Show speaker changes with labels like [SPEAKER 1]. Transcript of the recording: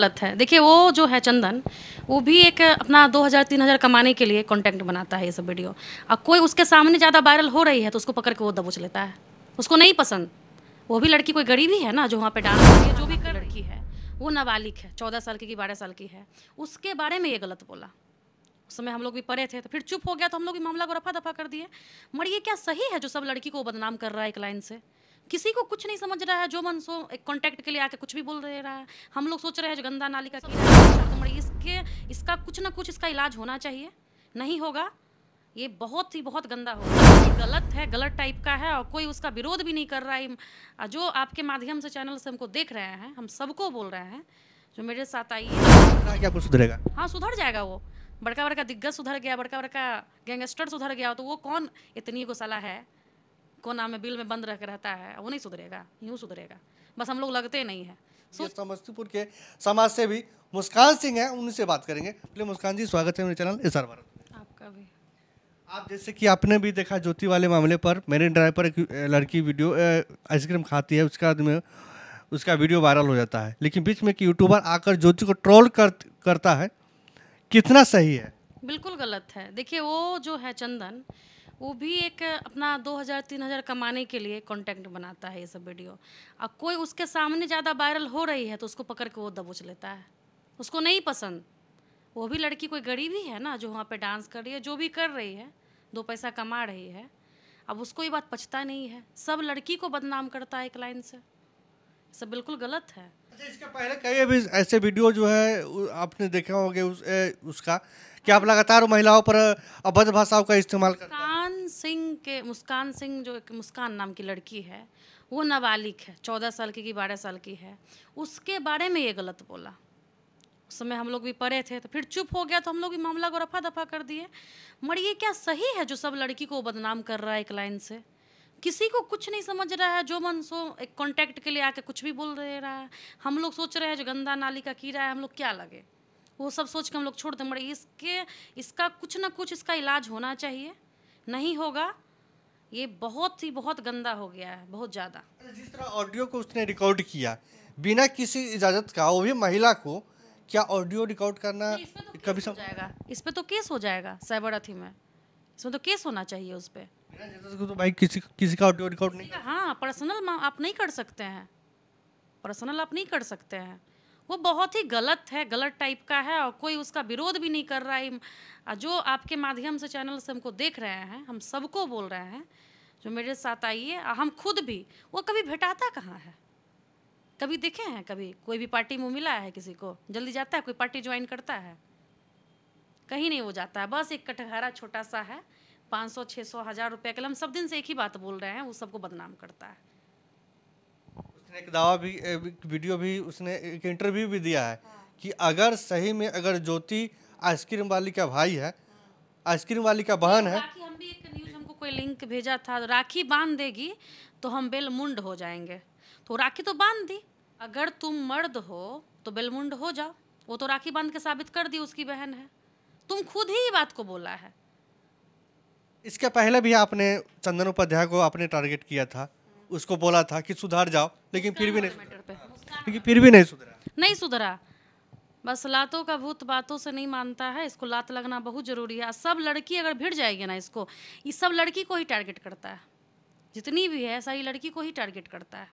[SPEAKER 1] गलत है देखिए वो जो है चंदन वो भी एक अपना दो हज़ार तीन हज़ार कमाने के लिए कॉन्टेंट बनाता है ये सब वीडियो अब कोई उसके सामने ज़्यादा वायरल हो रही है तो उसको पकड़ के वो दबोच लेता है उसको नहीं पसंद वो भी लड़की कोई गरीबी है ना जो वहाँ पे डांस करती है जो भी कर लड़की है वो नाबालिग है चौदह साल की कि बारह साल की है उसके बारे में ये गलत बोला उस समय हम लोग भी पढ़े थे तो फिर चुप हो गया तो हम लोग भी मामला को रफा दफा कर दिए मगर ये क्या सही है जो सब लड़की को बदनाम कर रहा है एक लाइन से किसी को कुछ नहीं समझ रहा है जो मन सो एक कॉन्टैक्ट के लिए आके कुछ भी बोल दे रहा है हम लोग सोच रहे हैं जो गंदा नाली का इसके इसका कुछ ना कुछ इसका इलाज होना चाहिए नहीं होगा ये बहुत ही बहुत गंदा हो गलत है गलत टाइप का है और कोई उसका विरोध भी नहीं कर रहा है जो आपके माध्यम से चैनल से हमको देख रहे हैं हम सबको बोल रहे हैं जो मेरे साथ आई है
[SPEAKER 2] क्या कुछ सुधरेगा
[SPEAKER 1] हाँ सुधर जाएगा वो बड़का बड़का दिग्गज सुधर गया बड़का बड़का गैंगस्टर सुधर गया तो वो कौन इतनी गुसाला है कोना में बिल में बंद रह के रहता है वो नहीं सुधरेगा यूँ सुधरेगा बस हम लोग लगते नहीं है
[SPEAKER 2] समस्तीपुर के समाज से भी मुस्कान सिंह हैं उनसे बात करेंगे पहले मुस्कान जी स्वागत है मेरे चैनल एस आर भारत आपका भी आप जैसे कि आपने भी देखा ज्योति वाले मामले पर मेरे ड्राइव पर एक लड़की वीडियो आइसक्रीम खाती है उसका में उसका वीडियो वायरल हो जाता है लेकिन बीच में एक यूट्यूबर आकर ज्योति को ट्रोल कर करता है कितना सही है
[SPEAKER 1] बिल्कुल गलत है देखिए वो जो है चंदन वो भी एक अपना दो हज़ार तीन हज़ार कमाने के लिए कंटेंट बनाता है ये सब वीडियो और कोई उसके सामने ज़्यादा वायरल हो रही है तो उसको पकड़ के वो दबोच लेता है उसको नहीं पसंद वो भी लड़की कोई गरीब ही है ना जो वहाँ पे डांस कर रही है जो भी कर रही है दो पैसा कमा रही है अब उसको ये बात पछता नहीं है सब लड़की को बदनाम करता है एक लाइन से सब बिल्कुल गलत है अच्छा,
[SPEAKER 2] इसके पहले कई अभी ऐसे वीडियो जो है आपने देखा होंगे उस, उसका कि आप लगातार महिलाओं पर अभद्र भाषाओं का इस्तेमाल
[SPEAKER 1] करते हैं सिंह के मुस्कान सिंह जो एक मुस्कान नाम की लड़की है वो नाबालिग है चौदह साल की कि बारह साल की है उसके बारे में ये गलत बोला उस समय हम लोग भी पढ़े थे तो फिर चुप हो गया तो हम लोग भी मामला को रफा दफा कर दिए मगर ये क्या सही है जो सब लड़की को बदनाम कर रहा है एक लाइन से किसी को कुछ नहीं समझ रहा है जो मन सो एक कॉन्टैक्ट के लिए आके कुछ भी बोल दे रहा है हम लोग सोच रहे हैं जो गंदा नाली का कीड़ा है हम लोग क्या लगे वो सब सोच के हम लोग छोड़ दें मगर इसके इसका कुछ ना कुछ इसका इलाज होना चाहिए नहीं होगा ये बहुत ही बहुत गंदा हो गया है बहुत ज़्यादा
[SPEAKER 2] जिस तरह ऑडियो को उसने रिकॉर्ड किया बिना किसी इजाज़त का वो भी महिला को क्या ऑडियो रिकॉर्ड करना तो कभी सम... जाएगा
[SPEAKER 1] इस पर तो केस हो जाएगा साइबर अथी में इसमें तो केस होना चाहिए उस पर तो भाई
[SPEAKER 2] किसी किसी का ऑडियो रिकॉर्ड नहीं
[SPEAKER 1] हाँ पर्सनल आप नहीं कर सकते हैं पर्सनल आप नहीं कर सकते हैं वो बहुत ही गलत है गलत टाइप का है और कोई उसका विरोध भी नहीं कर रहा है जो आपके माध्यम से चैनल से हमको देख रहे हैं हम सबको बोल रहे हैं जो मेरे साथ आइए हम खुद भी वो कभी भेटाता कहाँ है कभी देखे हैं कभी कोई भी पार्टी में मिला है किसी को जल्दी जाता है कोई पार्टी ज्वाइन करता है कहीं नहीं वो जाता है बस एक कटघरा छोटा सा है पाँच सौ छः सौ हज़ार रुपये के लिए हम सब दिन से एक ही बात बोल रहे हैं वो सबको बदनाम करता है
[SPEAKER 2] उसने एक दावा भी एक वीडियो भी उसने एक इंटरव्यू भी दिया है हाँ। कि अगर सही में अगर ज्योति आइसक्रीम वाली का भाई है हाँ। आइसक्रीम वाली का बहन है
[SPEAKER 1] हम भी एक न्यूज हमको कोई लिंक भेजा था राखी बांध देगी तो हम बेलमुंड हो जाएंगे तो राखी तो बांध दी अगर तुम मर्द हो तो बेलमुंड हो जाओ वो तो राखी बांध के साबित कर दी उसकी बहन है तुम खुद ही बात को बोला है
[SPEAKER 2] इसके पहले भी आपने चंदन उपाध्याय को आपने टारगेट किया था उसको बोला था कि सुधार जाओ लेकिन फिर भी नहीं लेकिन फिर भी नहीं सुधरा
[SPEAKER 1] नहीं सुधरा बस लातों का भूत बातों से नहीं मानता है इसको लात लगना बहुत ज़रूरी है सब लड़की अगर भिड़ जाएगी ना इसको ये सब लड़की को ही टारगेट करता है जितनी भी है सारी लड़की को ही टारगेट करता है